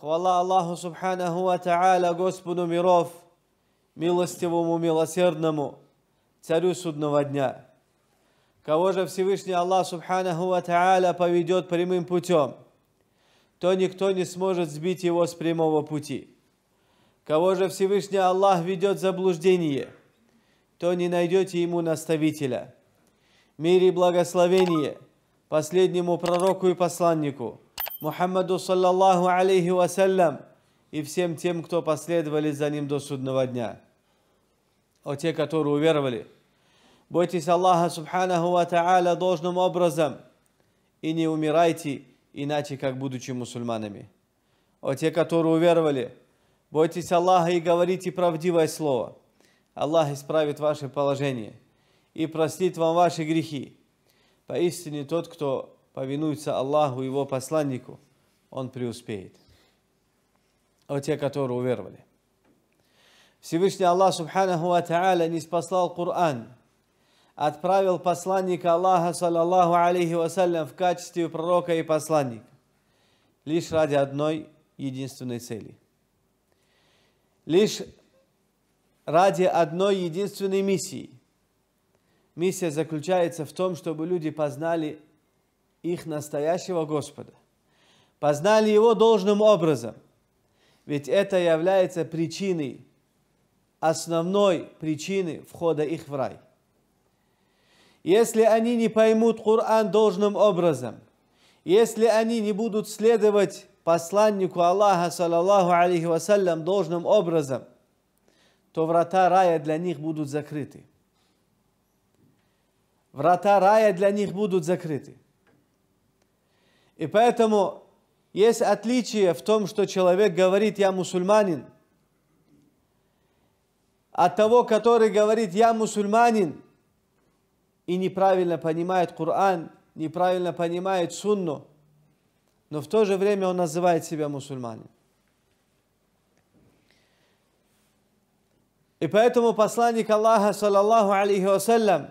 Хвала Аллаху Субханаху Ва Та'аля, Господу миров, милостивому, милосердному, Царю Судного Дня. Кого же Всевышний Аллах Субханаху Ва Та'аля поведет прямым путем, то никто не сможет сбить его с прямого пути. Кого же Всевышний Аллах ведет заблуждение, то не найдете ему наставителя. Мир и благословение последнему пророку и посланнику – Мухаммаду саллаллаху алейхи вассалям и всем тем, кто последовали за ним до судного дня. О те, которые уверовали. Бойтесь Аллаха субханаху ва та'аля должным образом и не умирайте, иначе как будучи мусульманами. О те, которые уверовали, бойтесь Аллаха и говорите правдивое слово. Аллах исправит ваше положение и простит вам ваши грехи. Поистине тот, кто повинуются Аллаху его посланнику, он преуспеет. А те, которые уверовали. Всевышний Аллах Субханаху Ва Та'аля не спасал Коран, отправил посланника Аллаха, саллаллаху алейхи вассалям, в качестве пророка и посланника, лишь ради одной единственной цели. Лишь ради одной единственной миссии. Миссия заключается в том, чтобы люди познали их настоящего Господа, познали Его должным образом, ведь это является причиной, основной причиной входа их в рай. Если они не поймут Коран должным образом, если они не будут следовать посланнику Аллаха, саллаллаху алейхи вассалям, должным образом, то врата рая для них будут закрыты. Врата рая для них будут закрыты. И поэтому есть отличие в том, что человек говорит «я мусульманин», от того, который говорит «я мусульманин» и неправильно понимает Коран, неправильно понимает Сунну, но в то же время он называет себя мусульманин. И поэтому посланник Аллаха, саллаллаху алейхи вассалям,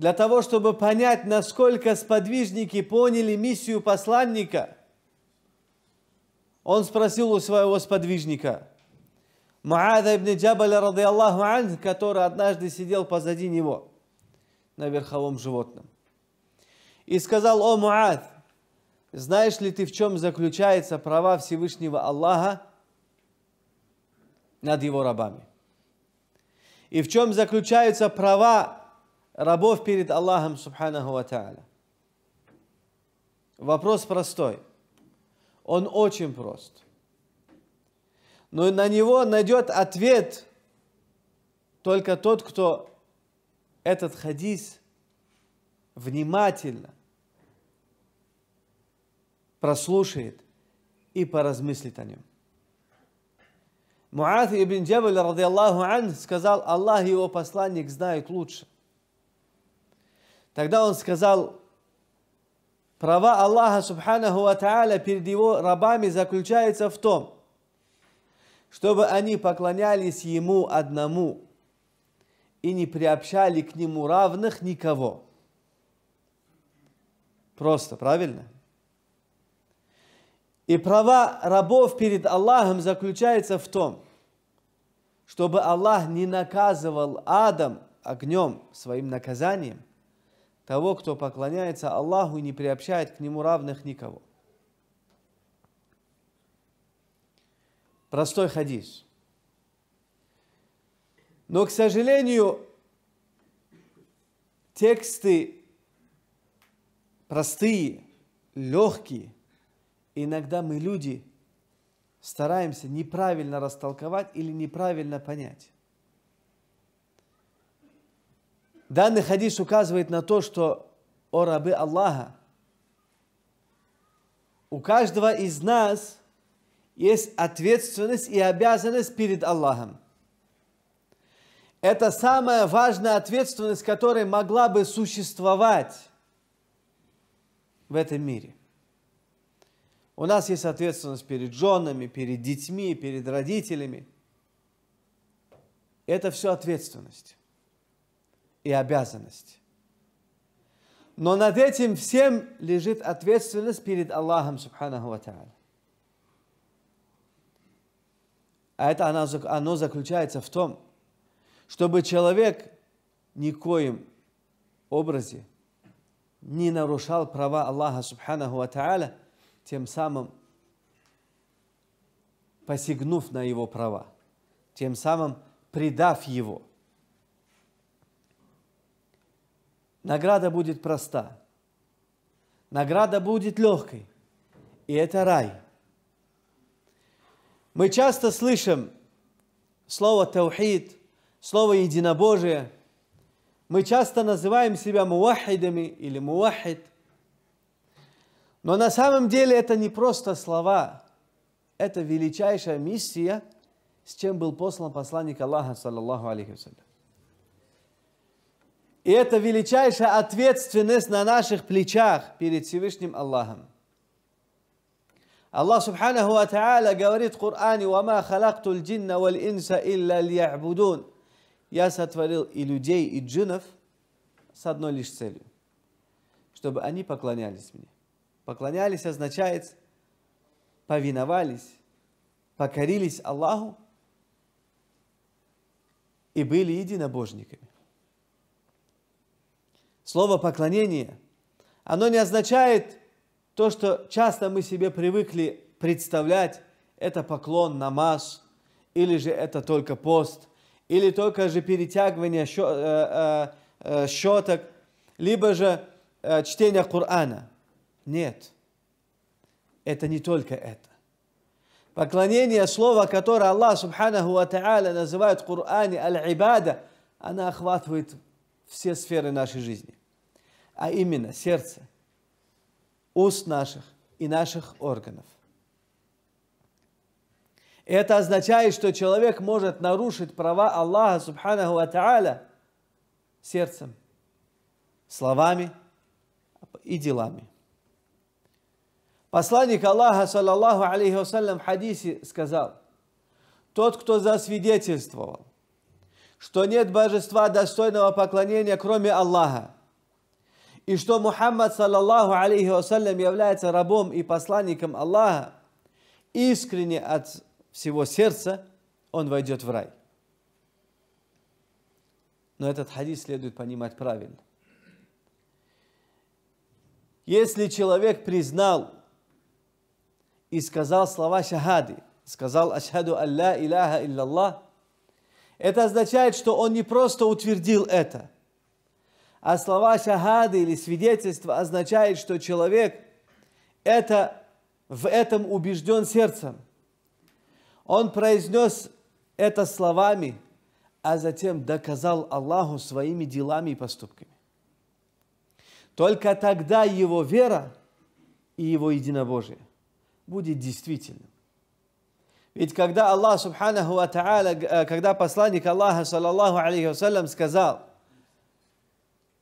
для того, чтобы понять, насколько сподвижники поняли миссию посланника, он спросил у своего сподвижника, Муада ибн Джабаля, рады Аллаху ан, который однажды сидел позади него на верховом животном. И сказал, о Муад, знаешь ли ты, в чем заключается права Всевышнего Аллаха над его рабами? И в чем заключаются права рабов перед Аллахом Субханаху Ва Вопрос простой. Он очень прост. Но на него найдет ответ только тот, кто этот хадис внимательно прослушает и поразмыслит о нем. Муат ибн Джабаль, ради Аллаху ан, сказал, Аллах и его посланник знают лучше – Тогда он сказал, права Аллаха Субханаху Ва перед его рабами заключаются в том, чтобы они поклонялись ему одному и не приобщали к нему равных никого. Просто, правильно? И права рабов перед Аллахом заключаются в том, чтобы Аллах не наказывал Адам огнем, своим наказанием, того, кто поклоняется Аллаху и не приобщает к нему равных никого. Простой хадис. Но, к сожалению, тексты простые, легкие. Иногда мы, люди, стараемся неправильно растолковать или неправильно понять. Данный хадис указывает на то, что, о рабы Аллаха, у каждого из нас есть ответственность и обязанность перед Аллахом. Это самая важная ответственность, которая могла бы существовать в этом мире. У нас есть ответственность перед женами, перед детьми, перед родителями. Это все ответственность и обязанность. Но над этим всем лежит ответственность перед Аллахом, субханаху ва А это оно, оно заключается в том, чтобы человек никоим образе не нарушал права Аллаха, субханаху ва тем самым посягнув на его права, тем самым предав его – Награда будет проста. Награда будет легкой. И это рай. Мы часто слышим слово таухид, слово единобожие. Мы часто называем себя мувахидами или мувахид. Но на самом деле это не просто слова. Это величайшая миссия, с чем был послан посланник Аллаха, саллаллаху алейхи вассалям. И это величайшая ответственность на наших плечах перед Всевышним Аллахом. Аллах Субханаху Ва Та'аля говорит в Коране, «Вама халактул джинна вал инса илля льябудун». Я сотворил и людей, и джинов с одной лишь целью, чтобы они поклонялись мне. Поклонялись означает повиновались, покорились Аллаху и были единобожниками слово «поклонение», оно не означает то, что часто мы себе привыкли представлять, это поклон, намаз, или же это только пост, или только же перетягивание щеток, э, э, э, либо же чтение Корана. Нет, это не только это. Поклонение слово которое Аллах Субханаху Ва Та'аля называет в Коране «Аль-Ибада», она охватывает все сферы нашей жизни а именно сердце, уст наших и наших органов. Это означает, что человек может нарушить права Аллаха Субханаху Ва сердцем, словами и делами. Посланник Аллаха, саллаллаху алейхи вассалям, в хадисе сказал, «Тот, кто засвидетельствовал, что нет божества достойного поклонения, кроме Аллаха, и что Мухаммад, саллаллаху алейхи вассалям, является рабом и посланником Аллаха, искренне от всего сердца, он войдет в рай. Но этот хадис следует понимать правильно. Если человек признал и сказал слова шахады, сказал «Ашхаду Алла Илляха Иллаллах», это означает, что он не просто утвердил это – а слова шахады или свидетельство означает, что человек это, в этом убежден сердцем. Он произнес это словами, а затем доказал Аллаху своими делами и поступками. Только тогда его вера и его единобожие будет действительным. Ведь когда Аллах, субханаху ва э, когда посланник Аллаха, саллаллаху алейхи вассалям, сказал –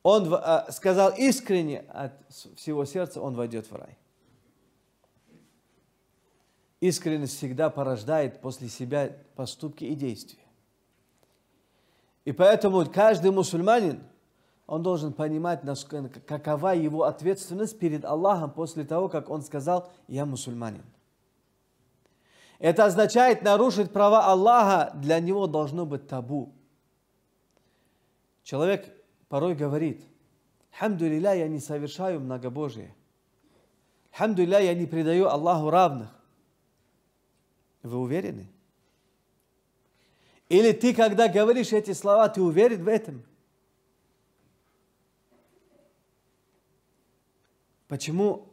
он а, сказал искренне от всего сердца, он войдет в рай. Искренность всегда порождает после себя поступки и действия. И поэтому каждый мусульманин, он должен понимать, какова его ответственность перед Аллахом после того, как он сказал «Я мусульманин». Это означает, нарушить права Аллаха для него должно быть табу. Человек порой говорит, «Хамду лиля, я не совершаю многобожие. Хамду лиля, я не предаю Аллаху равных». Вы уверены? Или ты, когда говоришь эти слова, ты уверен в этом? Почему?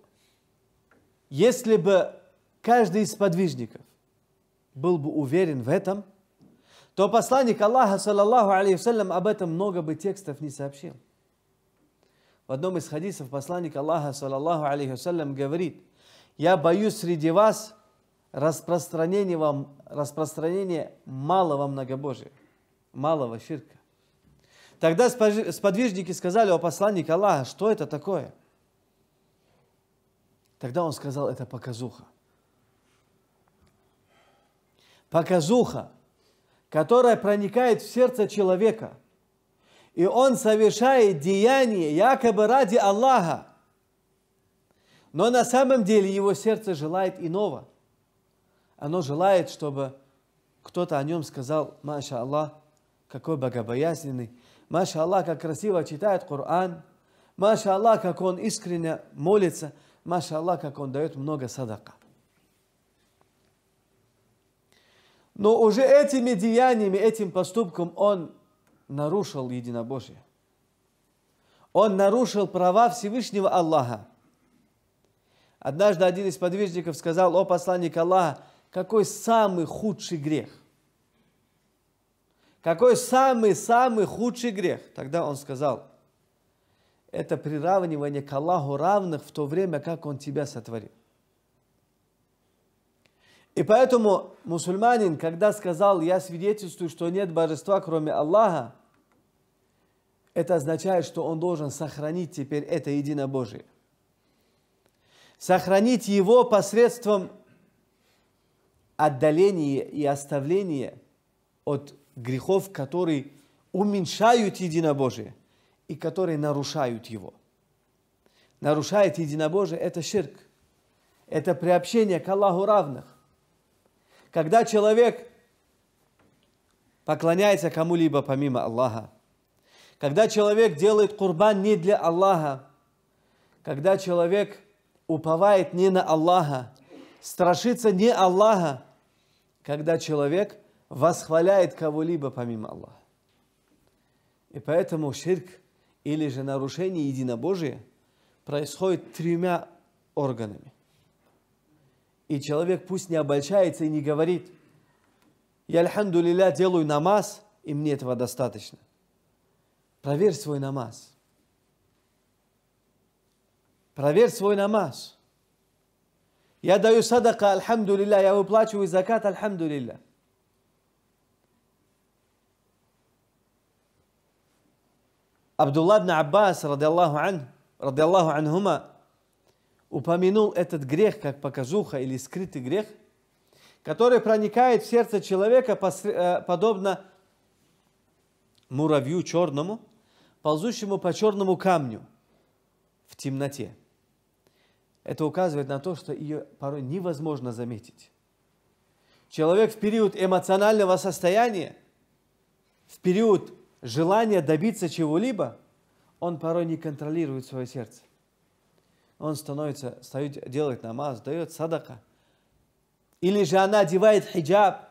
Если бы каждый из подвижников был бы уверен в этом – то посланник Аллаха, саллаллаху алейхи об этом много бы текстов не сообщил. В одном из хадисов посланник Аллаха, саллаллаху алейхи говорит, «Я боюсь среди вас распространения, вам, распространения малого многобожия, малого ширка». Тогда сподвижники сказали о посланнике Аллаха, что это такое? Тогда он сказал, это показуха. Показуха – которая проникает в сердце человека. И он совершает деяние якобы ради Аллаха. Но на самом деле его сердце желает иного. Оно желает, чтобы кто-то о нем сказал, Маша Аллах, какой богобоязненный. Маша Аллах, как красиво читает Коран. Маша Аллах, как он искренне молится. Маша Аллах, как он дает много садака. Но уже этими деяниями, этим поступком он нарушил единобожие. Он нарушил права Всевышнего Аллаха. Однажды один из подвижников сказал, о посланник Аллаха, какой самый худший грех? Какой самый-самый худший грех? Тогда он сказал, это приравнивание к Аллаху равных в то время, как он тебя сотворил. И поэтому мусульманин, когда сказал, я свидетельствую, что нет божества, кроме Аллаха, это означает, что он должен сохранить теперь это единобожие. Сохранить его посредством отдаления и оставления от грехов, которые уменьшают единобожие и которые нарушают его. Нарушает единобожие – это ширк, это приобщение к Аллаху равных. Когда человек поклоняется кому-либо помимо Аллаха, когда человек делает курбан не для Аллаха, когда человек уповает не на Аллаха, страшится не Аллаха, когда человек восхваляет кого-либо помимо Аллаха. И поэтому ширк или же нарушение единобожия происходит тремя органами. И человек пусть не обольщается и не говорит, я, альхамду лиля, делаю намаз, и мне этого достаточно. Проверь свой намаз. Проверь свой намаз. Я даю садака, альхамду лиля, я выплачиваю закат, альхамду лиля. Абдулла Аббас, ради Аллаху ан, ради Аллаху анхума, упомянул этот грех как показуха или скрытый грех, который проникает в сердце человека э, подобно муравью черному, ползущему по черному камню в темноте. Это указывает на то, что ее порой невозможно заметить. Человек в период эмоционального состояния, в период желания добиться чего-либо, он порой не контролирует свое сердце он становится, встает, делает намаз, дает садака. Или же она одевает хиджаб,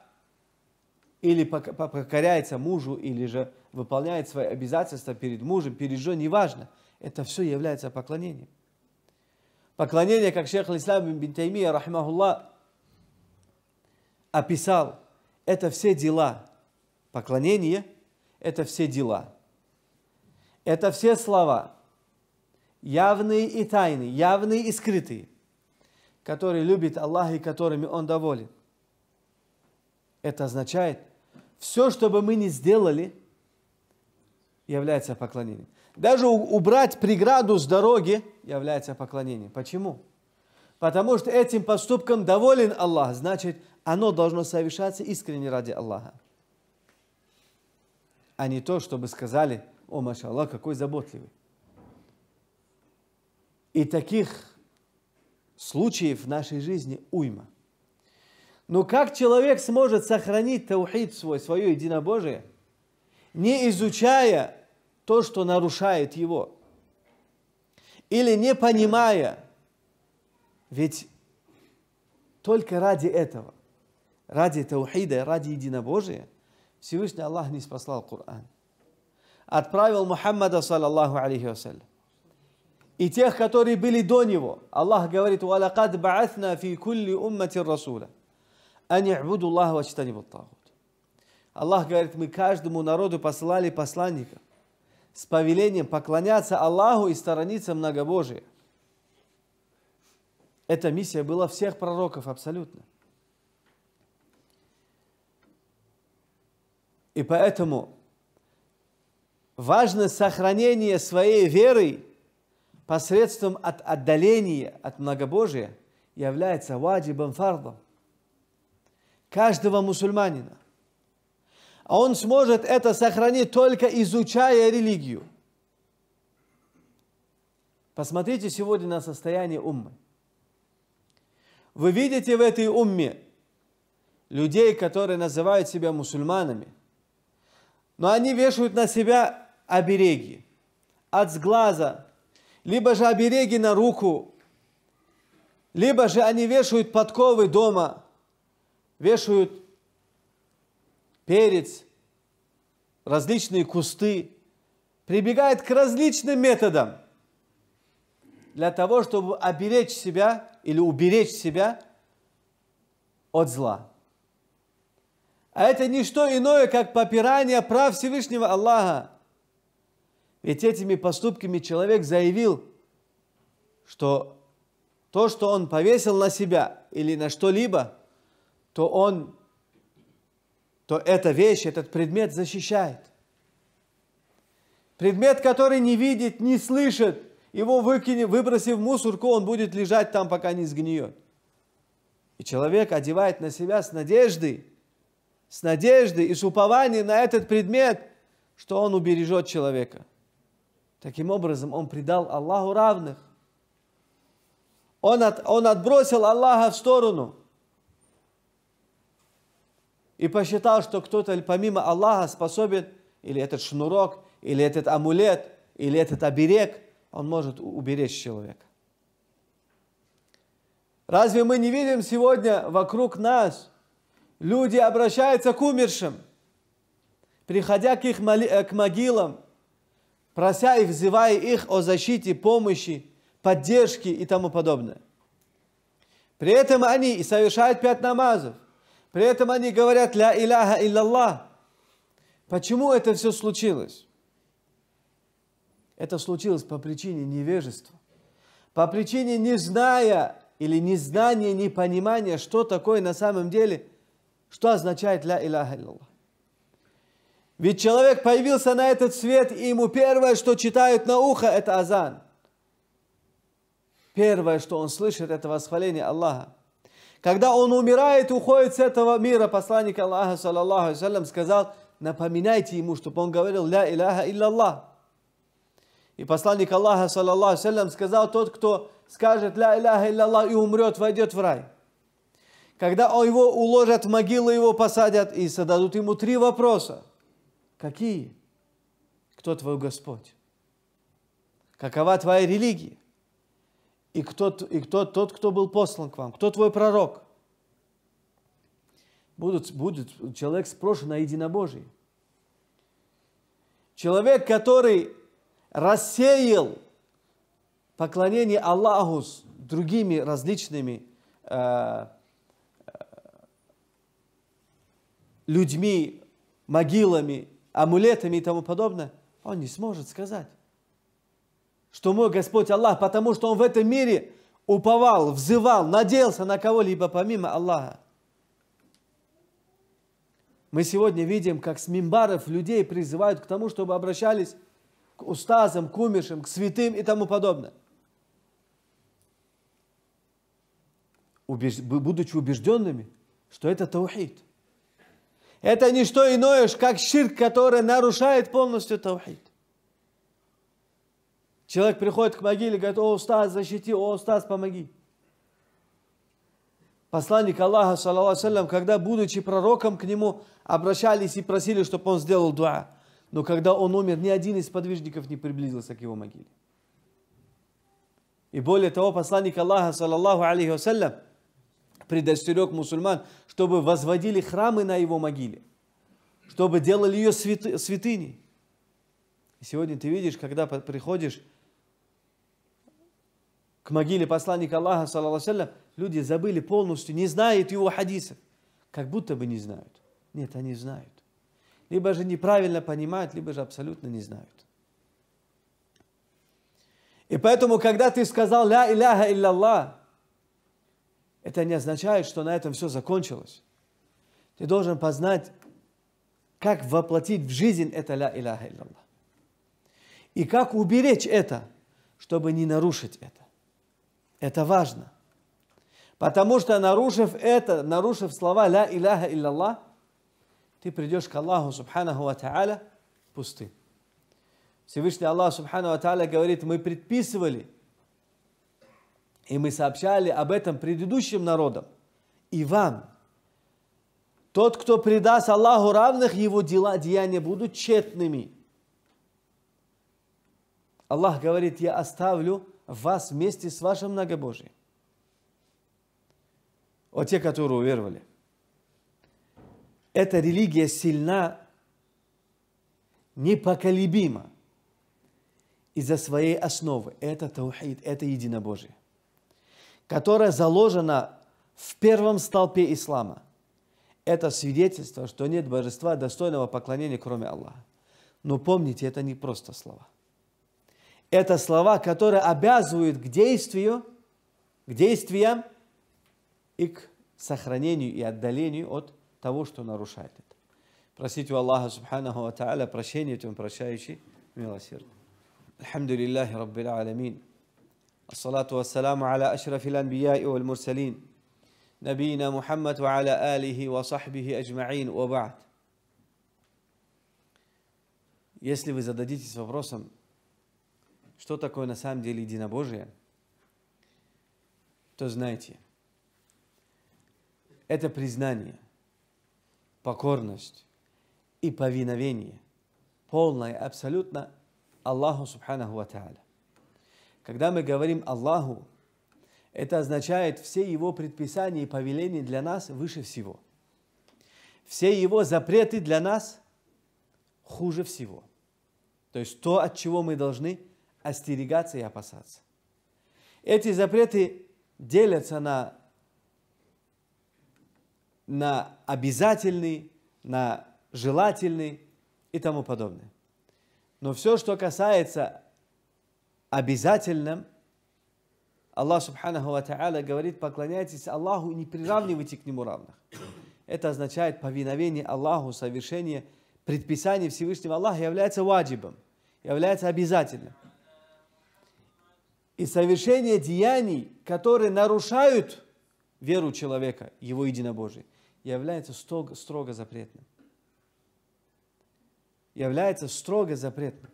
или покоряется мужу, или же выполняет свои обязательства перед мужем, перед женой, неважно. Это все является поклонением. Поклонение, как шейх Ислам бин Таймия, рахмахулла, описал, это все дела. Поклонение – это все дела. Это все слова – явные и тайные, явные и скрытые, которые любит Аллах и которыми Он доволен. Это означает, все, что бы мы ни сделали, является поклонением. Даже убрать преграду с дороги является поклонением. Почему? Потому что этим поступком доволен Аллах, значит, оно должно совершаться искренне ради Аллаха. А не то, чтобы сказали, о, машаллах, какой заботливый. И таких случаев в нашей жизни уйма. Но как человек сможет сохранить таухид свой, свое единобожие, не изучая то, что нарушает его? Или не понимая? Ведь только ради этого, ради таухида, ради единобожия, Всевышний Аллах не спасал Коран. Отправил Мухаммада, саллаллаху алейхи вассалям и тех, которые были до него. Аллах говорит, «Валакад ба'атна фи кулли уммати расуля». Ани абуду Аллаху ачтанибу Аллах говорит, мы каждому народу посылали посланника с повелением поклоняться Аллаху и сторониться многобожия. Эта миссия была всех пророков абсолютно. И поэтому важно сохранение своей веры – посредством от отдаления от многобожия является ваджибом фардом каждого мусульманина. А он сможет это сохранить только изучая религию. Посмотрите сегодня на состояние уммы. Вы видите в этой умме людей, которые называют себя мусульманами, но они вешают на себя обереги от сглаза, либо же обереги на руку, либо же они вешают подковы дома, вешают перец, различные кусты, прибегают к различным методам для того, чтобы оберечь себя или уберечь себя от зла. А это не что иное, как попирание прав Всевышнего Аллаха. Ведь этими поступками человек заявил, что то, что он повесил на себя или на что-либо, то он, то эта вещь, этот предмет защищает. Предмет, который не видит, не слышит, его выкинет, выбросив в мусорку, он будет лежать там, пока не сгниет. И человек одевает на себя с надеждой, с надеждой и с упованием на этот предмет, что он убережет человека – Таким образом, он предал Аллаху равных. Он, от, он отбросил Аллаха в сторону и посчитал, что кто-то помимо Аллаха способен, или этот шнурок, или этот амулет, или этот оберег, он может уберечь человека. Разве мы не видим сегодня вокруг нас, люди обращаются к умершим, приходя к их э, к могилам – прося и взывая их о защите, помощи, поддержке и тому подобное. При этом они и совершают пять намазов. При этом они говорят «Ля Иляха Иллаллах». Почему это все случилось? Это случилось по причине невежества. По причине не зная или незнания, непонимания, что такое на самом деле, что означает «Ля Иляха Иллаллах». Ведь человек появился на этот свет, и ему первое, что читают на ухо, это азан. Первое, что он слышит, это восхваление Аллаха. Когда он умирает, уходит с этого мира, посланник Аллаха, саллаллаху алейсалям, сказал, напоминайте ему, чтобы он говорил, ля иляха илляллах. И посланник Аллаха, саллаллаху алейсалям, сказал, тот, кто скажет, ля иляха илляллах, и умрет, войдет в рай. Когда его уложат в могилу, его посадят и зададут ему три вопроса – Какие? Кто твой Господь? Какова твоя религия? И кто, и кто тот, кто был послан к вам? Кто твой пророк? Будут, будет человек спрошен о единобожии. Человек, который рассеял поклонение Аллаху с другими различными э, э людьми, могилами амулетами и тому подобное, он не сможет сказать, что мой Господь Аллах, потому что он в этом мире уповал, взывал, надеялся на кого-либо помимо Аллаха. Мы сегодня видим, как с мимбаров людей призывают к тому, чтобы обращались к устазам, к умершим, к святым и тому подобное. Убеж... Будучи убежденными, что это таухид это не что иное, как ширк, который нарушает полностью таухид. Человек приходит к могиле и говорит, о, устаз, защити, о, устаз, помоги. Посланник Аллаха, саллиллаху когда, будучи пророком, к нему обращались и просили, чтобы он сделал дуа. Но когда он умер, ни один из подвижников не приблизился к его могиле. И более того, посланник Аллаха, саллиллаху алейхи вассалям, предостерег мусульман, чтобы возводили храмы на его могиле, чтобы делали ее святы, святыней. И сегодня ты видишь, когда приходишь к могиле посланника Аллаха, саллиллах, люди забыли полностью, не знают его хадисов, как будто бы не знают. Нет, они знают. Либо же неправильно понимают, либо же абсолютно не знают. И поэтому, когда ты сказал «Ля иляха илля Аллах», это не означает, что на этом все закончилось. Ты должен познать, как воплотить в жизнь это ля иляха иллаллах. И как уберечь это, чтобы не нарушить это. Это важно. Потому что нарушив это, нарушив слова ля иляха иллаллах, ты придешь к Аллаху субханаху ва тааля пустым. Всевышний Аллах субхану ва тааля говорит, мы предписывали – и мы сообщали об этом предыдущим народам. И вам. Тот, кто предаст Аллаху равных, его дела, деяния будут тщетными. Аллах говорит, я оставлю вас вместе с вашим многобожием. О те, которые уверовали. Эта религия сильна, непоколебима из-за своей основы. Это таухид, это единобожие которая заложена в первом столпе ислама. Это свидетельство, что нет божества достойного поклонения, кроме Аллаха. Но помните, это не просто слова. Это слова, которые обязывают к действию, к действиям и к сохранению и отдалению от того, что нарушает это. Просите у Аллаха Субханаху Ва Тааля прощения, тем, прощающий, милосердный. الحمد لله رب الصلاة والسلام على أشرف الأنبياء والمرسلين نبينا محمد وعلى آله وصحبه أجمعين وبعد Если вы зададитесь вопросом, что такое на самом деле единобожие, то знайте, это признание, покорность и повиновение, полное абсолютно Аллаху Субханаху Ва Тааля. Когда мы говорим Аллаху, это означает все его предписания и повеления для нас выше всего. Все его запреты для нас хуже всего. То есть то, от чего мы должны остерегаться и опасаться. Эти запреты делятся на, на обязательный, на желательный и тому подобное. Но все, что касается Обязательным Аллах Субханаху Ва Та'аля говорит, поклоняйтесь Аллаху и не приравнивайте к Нему равных. Это означает повиновение Аллаху, совершение предписаний Всевышнего Аллаха является ваджибом, является обязательным. И совершение деяний, которые нарушают веру человека, его единобожие, является строго, строго запретным. Является строго запретным.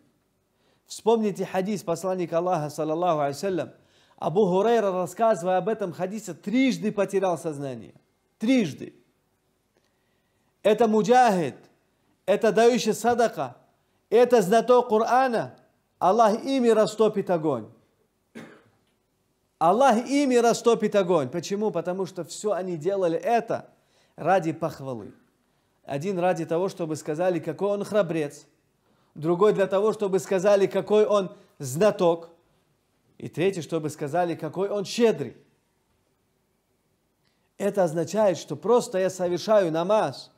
Вспомните хадис посланника Аллаха, саллаллаху алейсалям. Абу Хурейра, рассказывая об этом хадисе, трижды потерял сознание. Трижды. Это муджахид, это дающий садака, это знаток Корана. Аллах ими растопит огонь. Аллах ими растопит огонь. Почему? Потому что все они делали это ради похвалы. Один ради того, чтобы сказали, какой он храбрец – другой для того, чтобы сказали, какой он знаток, и третий, чтобы сказали, какой он щедрый. Это означает, что просто я совершаю намаз,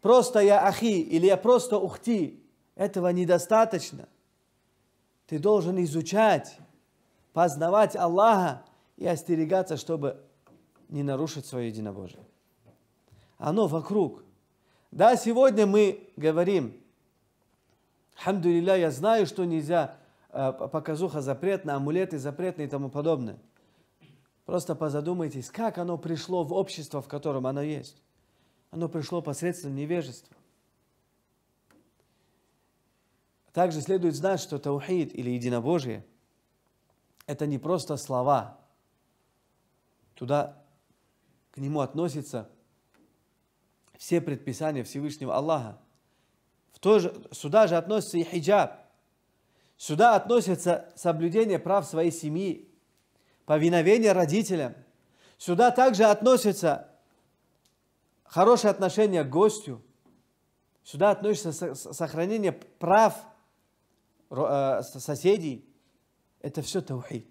просто я ахи или я просто ухти, этого недостаточно. Ты должен изучать, познавать Аллаха и остерегаться, чтобы не нарушить свое единобожие. Оно вокруг. Да, сегодня мы говорим – Хамдулилля, я знаю, что нельзя, э, показуха запретна, амулеты запретны и тому подобное. Просто позадумайтесь, как оно пришло в общество, в котором оно есть. Оно пришло посредством невежества. Также следует знать, что таухид или единобожие – это не просто слова. Туда к нему относятся все предписания Всевышнего Аллаха – в то же, сюда же относится и хиджаб. Сюда относится соблюдение прав своей семьи, повиновение родителям. Сюда также относится хорошее отношение к гостю. Сюда относится сохранение прав э, соседей. Это все таухид.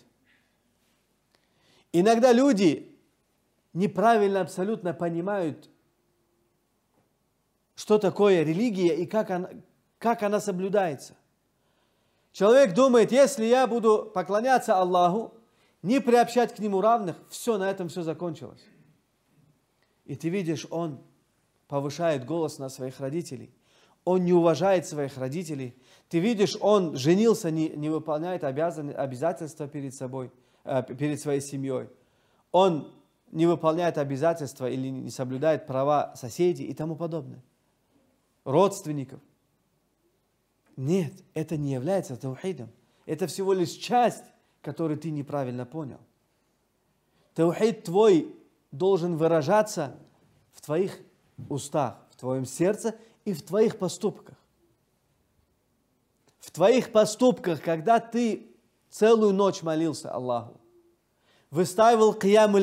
Иногда люди неправильно абсолютно понимают что такое религия и как она, как она соблюдается. Человек думает, если я буду поклоняться Аллаху, не приобщать к Нему равных, все, на этом все закончилось. И ты видишь, он повышает голос на своих родителей. Он не уважает своих родителей. Ты видишь, он женился, не, не выполняет обязан, обязательства перед собой, э, перед своей семьей. Он не выполняет обязательства или не соблюдает права соседей и тому подобное родственников. Нет, это не является таухидом. Это всего лишь часть, которую ты неправильно понял. Таухид твой должен выражаться в твоих устах, в твоем сердце и в твоих поступках. В твоих поступках, когда ты целую ночь молился Аллаху, выстаивал киям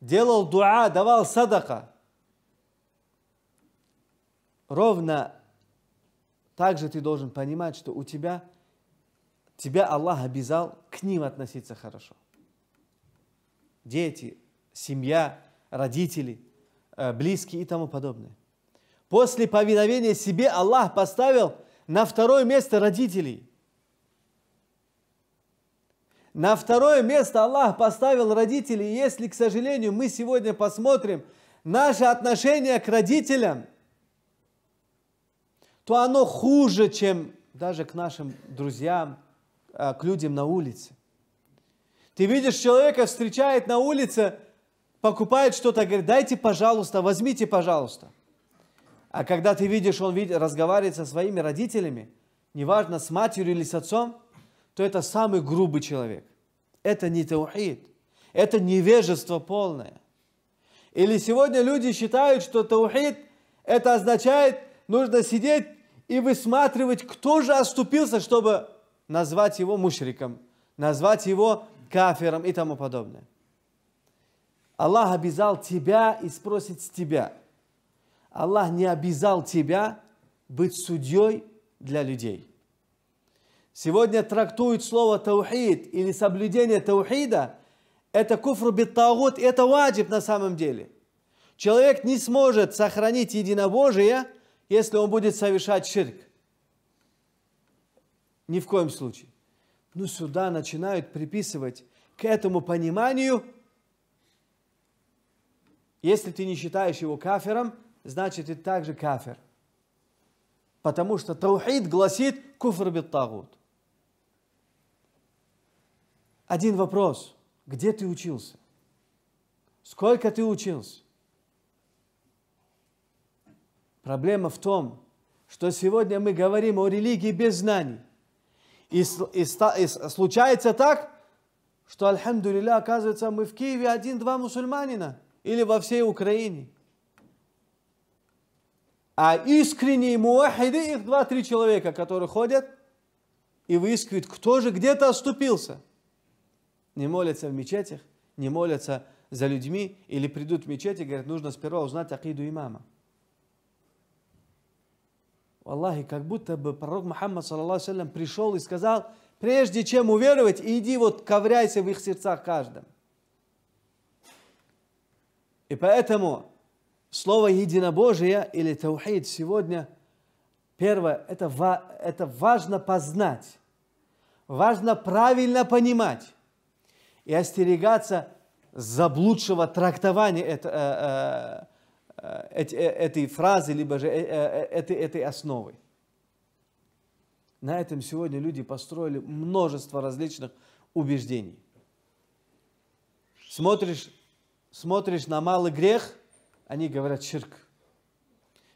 делал дуа, давал садака – ровно так же ты должен понимать, что у тебя, тебя Аллах обязал к ним относиться хорошо. Дети, семья, родители, э, близкие и тому подобное. После повиновения себе Аллах поставил на второе место родителей. На второе место Аллах поставил родителей. Если, к сожалению, мы сегодня посмотрим наше отношение к родителям – то оно хуже, чем даже к нашим друзьям, э, к людям на улице. Ты видишь, человека встречает на улице, покупает что-то, говорит, дайте, пожалуйста, возьмите, пожалуйста. А когда ты видишь, он видит, разговаривает со своими родителями, неважно, с матерью или с отцом, то это самый грубый человек. Это не таухид. Это невежество полное. Или сегодня люди считают, что таухид – это означает, нужно сидеть и высматривать, кто же оступился, чтобы назвать его мушриком, назвать его кафером и тому подобное. Аллах обязал тебя и спросит с тебя. Аллах не обязал тебя быть судьей для людей. Сегодня трактуют слово таухид или соблюдение таухида. Это куфру биттагут, это ваджиб на самом деле. Человек не сможет сохранить единобожие – если он будет совершать ширк. Ни в коем случае. Ну, сюда начинают приписывать к этому пониманию, если ты не считаешь его кафером, значит ты также кафер. Потому что таухид гласит куфр биттагут. Один вопрос. Где ты учился? Сколько ты учился? Проблема в том, что сегодня мы говорим о религии без знаний. И, и, и случается так, что, альхамду оказывается, мы в Киеве один-два мусульманина или во всей Украине. А искренние муахиды, их два-три человека, которые ходят и выискивают, кто же где-то оступился. Не молятся в мечетях, не молятся за людьми, или придут в мечеть и говорят, нужно сперва узнать акиду имама. Аллахи, как будто бы пророк Мухаммад, саллаху пришел и сказал, прежде чем уверовать, иди вот ковыряйся в их сердцах каждом. И поэтому слово единобожие или таухид сегодня, первое, это, это важно познать, важно правильно понимать и остерегаться заблудшего трактования это, э, э, Э, эти, э, этой фразы, либо же э, этой, этой основы. На этом сегодня люди построили множество различных убеждений. Смотришь, смотришь на малый грех, они говорят ширк.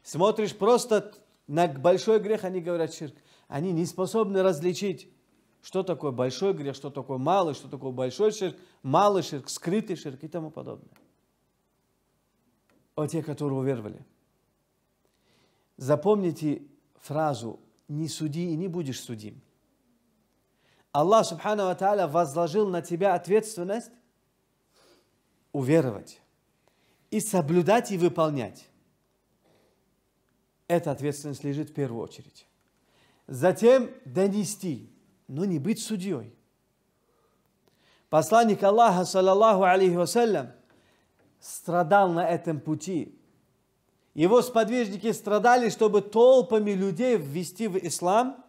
Смотришь просто на большой грех, они говорят ширк. Они не способны различить, что такое большой грех, что такое малый, что такое большой ширк, малый ширк, скрытый ширк и тому подобное о тех, которые уверовали. Запомните фразу «не суди и не будешь судим». Аллах, Субхану Ва Тааля, возложил на тебя ответственность уверовать и соблюдать и выполнять. Эта ответственность лежит в первую очередь. Затем донести, но не быть судьей. Посланник Аллаха, саллаллаху алейхи вассалям, страдал на этом пути. Его сподвижники страдали, чтобы толпами людей ввести в ислам,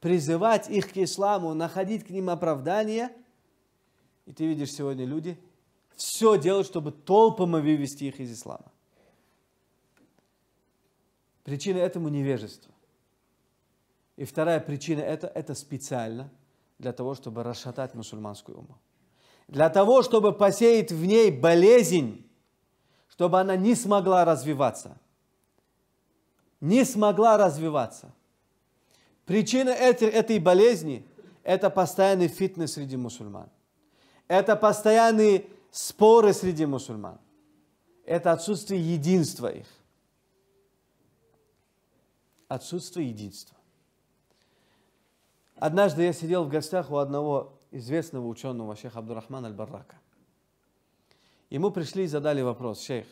призывать их к исламу, находить к ним оправдание. И ты видишь, сегодня люди все делают, чтобы толпами вывести их из ислама. Причина этому невежество. И вторая причина это, это специально для того, чтобы расшатать мусульманскую уму для того, чтобы посеять в ней болезнь, чтобы она не смогла развиваться. Не смогла развиваться. Причина этой, болезни – это постоянный фитнес среди мусульман. Это постоянные споры среди мусульман. Это отсутствие единства их. Отсутствие единства. Однажды я сидел в гостях у одного известного ученого шейх Абдурахман Аль-Баррака. Ему пришли и задали вопрос, шейх,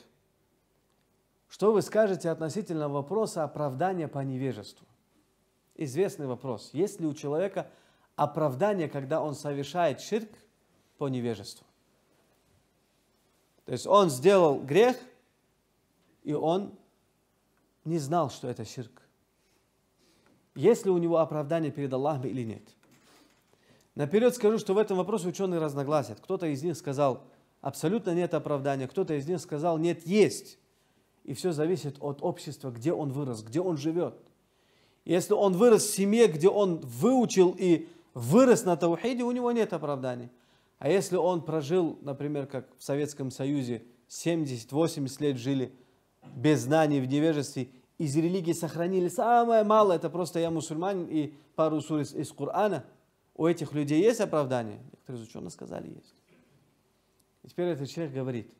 что вы скажете относительно вопроса оправдания по невежеству? Известный вопрос. Есть ли у человека оправдание, когда он совершает ширк по невежеству? То есть он сделал грех, и он не знал, что это ширк. Есть ли у него оправдание перед Аллахом или нет? Наперед скажу, что в этом вопросе ученые разногласят. Кто-то из них сказал, абсолютно нет оправдания, кто-то из них сказал, нет, есть. И все зависит от общества, где он вырос, где он живет. Если он вырос в семье, где он выучил и вырос на таухиде, у него нет оправданий. А если он прожил, например, как в Советском Союзе, 70-80 лет жили без знаний, в невежестве, из религии сохранили самое малое, это просто я мусульманин и пару сур из, из Корана – у этих людей есть оправдание? Некоторые из ученых сказали, есть. И теперь этот человек говорит,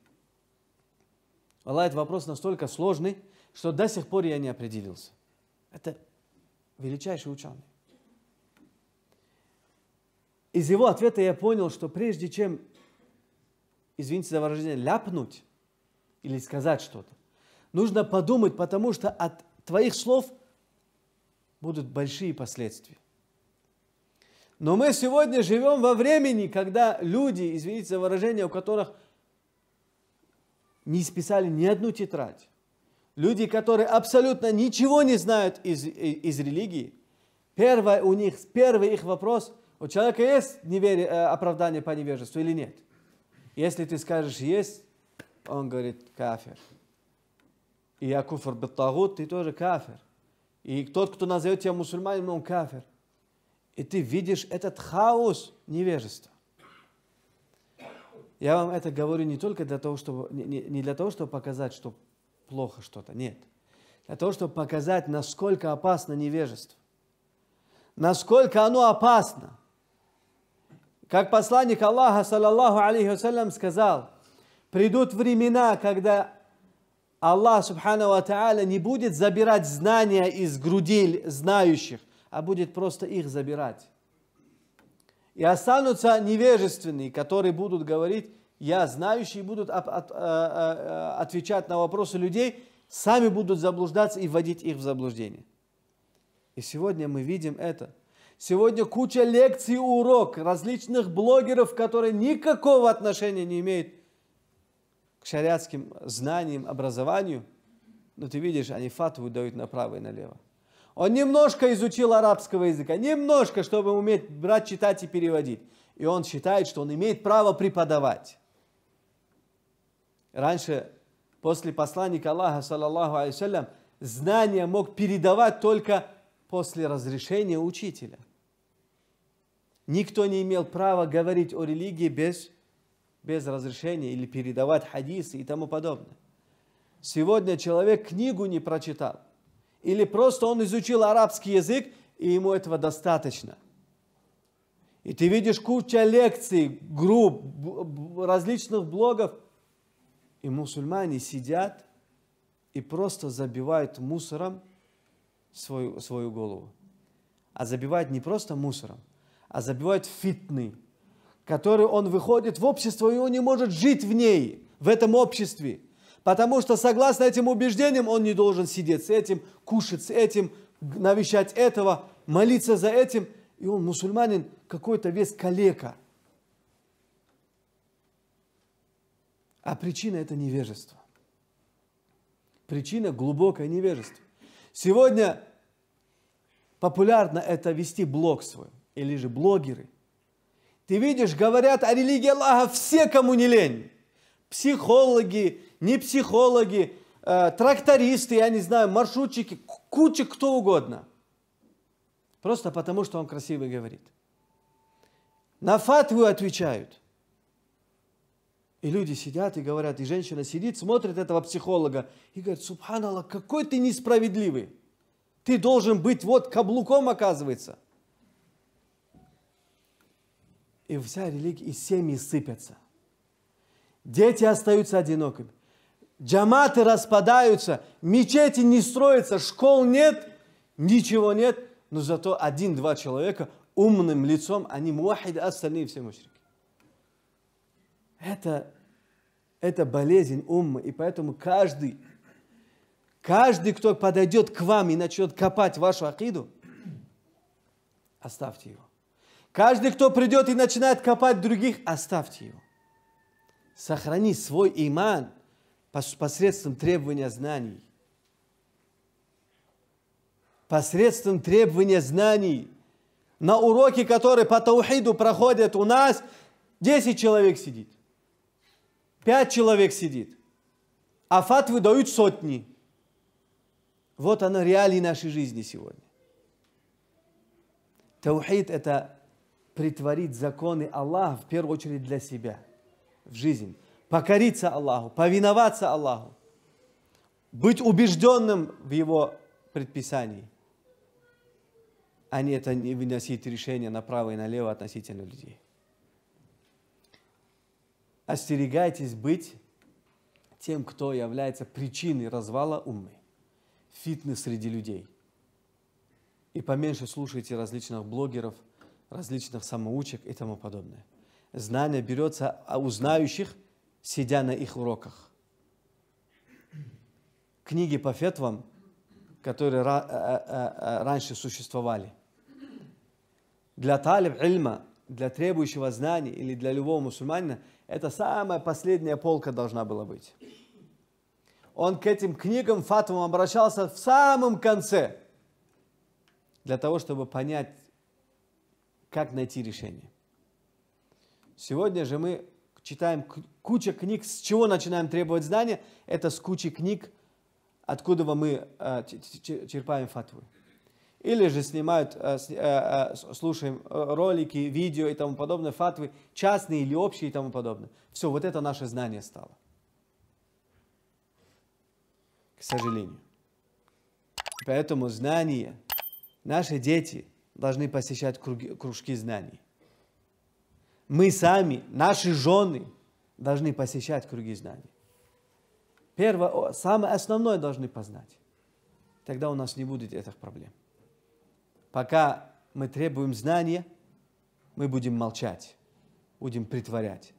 Аллах, этот вопрос настолько сложный, что до сих пор я не определился. Это величайший ученый. Из его ответа я понял, что прежде чем, извините за выражение, ляпнуть или сказать что-то, нужно подумать, потому что от твоих слов будут большие последствия. Но мы сегодня живем во времени, когда люди, извините за выражение, у которых не списали ни одну тетрадь, люди, которые абсолютно ничего не знают из, из, религии, первое у них, первый их вопрос, у человека есть неверие, э, оправдание по невежеству или нет? Если ты скажешь есть, он говорит кафир. И я куфр баттагут, ты тоже кафир. И тот, кто назовет тебя мусульманином, он кафир. И ты видишь этот хаос невежества. Я вам это говорю не только для того, чтобы, не, для того, чтобы показать, что плохо что-то, нет. Для того, чтобы показать, насколько опасно невежество. Насколько оно опасно. Как посланник Аллаха, саллаллаху алейхи вассалям, сказал, придут времена, когда Аллах, субхану ва та'аля, не будет забирать знания из груди знающих а будет просто их забирать. И останутся невежественные, которые будут говорить, я знающий, будут от, от, э, э, отвечать на вопросы людей, сами будут заблуждаться и вводить их в заблуждение. И сегодня мы видим это. Сегодня куча лекций, урок различных блогеров, которые никакого отношения не имеют к шариатским знаниям, образованию. Но ты видишь, они фатву дают направо и налево. Он немножко изучил арабского языка, немножко, чтобы уметь брать, читать и переводить. И он считает, что он имеет право преподавать. Раньше, после посланника Аллаха, саллаллаху алейсалям, знания мог передавать только после разрешения учителя. Никто не имел права говорить о религии без, без разрешения или передавать хадисы и тому подобное. Сегодня человек книгу не прочитал. Или просто он изучил арабский язык, и ему этого достаточно. И ты видишь куча лекций, групп, различных блогов, и мусульмане сидят и просто забивают мусором свою, свою голову. А забивают не просто мусором, а забивают фитны, который он выходит в общество, и он не может жить в ней, в этом обществе – Потому что согласно этим убеждениям он не должен сидеть с этим, кушать с этим, навещать этого, молиться за этим. И он мусульманин какой-то весь калека. А причина это невежество. Причина глубокое невежество. Сегодня популярно это вести блог свой, или же блогеры. Ты видишь, говорят о религии Аллаха все, кому не лень. Психологи, не психологи, э, трактористы, я не знаю, маршрутчики, куча кто угодно. Просто потому, что он красиво говорит. На фатву отвечают. И люди сидят и говорят, и женщина сидит, смотрит этого психолога и говорит, Субханаллах, какой ты несправедливый. Ты должен быть вот каблуком, оказывается. И вся религия, и семьи сыпятся. Дети остаются одинокими джаматы распадаются, мечети не строятся, школ нет, ничего нет, но зато один-два человека умным лицом, они муахиды, а остальные все мушрики. Это, это болезнь уммы, и поэтому каждый, каждый, кто подойдет к вам и начнет копать вашу акиду, оставьте его. Каждый, кто придет и начинает копать других, оставьте его. Сохрани свой иман – посредством требования знаний. Посредством требования знаний. На уроке, которые по таухиду проходят у нас, 10 человек сидит. 5 человек сидит. А фатвы дают сотни. Вот она реалии нашей жизни сегодня. Таухид – это притворить законы Аллаха в первую очередь для себя, в жизнь покориться Аллаху, повиноваться Аллаху, быть убежденным в Его предписании, а не это не выносить решения направо и налево относительно людей. Остерегайтесь быть тем, кто является причиной развала уммы, фитны среди людей. И поменьше слушайте различных блогеров, различных самоучек и тому подобное. Знание берется у знающих – сидя на их уроках. Книги по фетвам, которые э, э, э, раньше существовали. Для талиб ильма, для требующего знаний или для любого мусульманина, это самая последняя полка должна была быть. Он к этим книгам, фатвам обращался в самом конце, для того, чтобы понять, как найти решение. Сегодня же мы читаем куча книг. С чего начинаем требовать знания? Это с кучи книг, откуда мы э, черпаем фатвы. Или же снимают, э, э, слушаем ролики, видео и тому подобное, фатвы, частные или общие и тому подобное. Все, вот это наше знание стало. К сожалению. Поэтому знания наши дети должны посещать кружки знаний. Мы сами, наши жены – должны посещать круги знаний. Первое, самое основное должны познать. Тогда у нас не будет этих проблем. Пока мы требуем знания, мы будем молчать, будем притворять.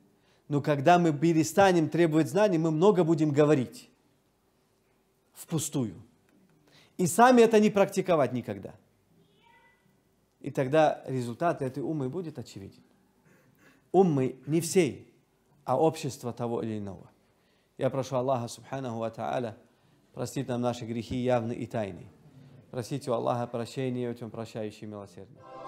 Но когда мы перестанем требовать знаний, мы много будем говорить впустую. И сами это не практиковать никогда. И тогда результат этой умы будет очевиден. Умы не всей, а общество того или иного. Я прошу Аллаха, Субханаху Ва Тааля, простить нам наши грехи явные и тайные. Просите у Аллаха прощения, ведь Он прощающий и милосердный.